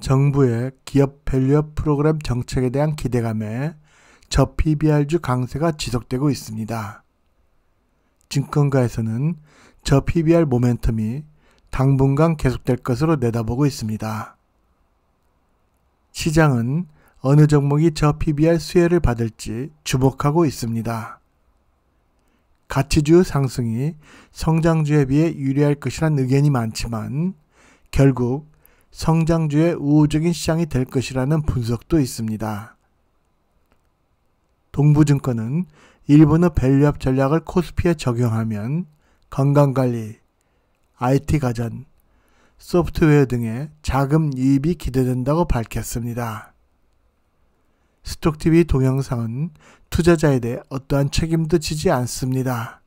정부의 기업 밸류업 프로그램 정책에 대한 기대감에 저 PBR주 강세가 지속되고 있습니다. 증권가에서는 저 PBR 모멘텀이 당분간 계속될 것으로 내다보고 있습니다. 시장은 어느 종목이 저 PBR 수혜를 받을지 주목하고 있습니다. 가치주 상승이 성장주에 비해 유리할 것이란 의견이 많지만 결국 성장주의 우호적인 시장이 될 것이라는 분석도 있습니다. 동부증권은 일본의 밸류업 전략을 코스피에 적용하면 건강관리, IT가전, 소프트웨어 등의 자금 유입이 기대된다고 밝혔습니다. 스톡TV 동영상은 투자자에 대해 어떠한 책임도 지지 않습니다.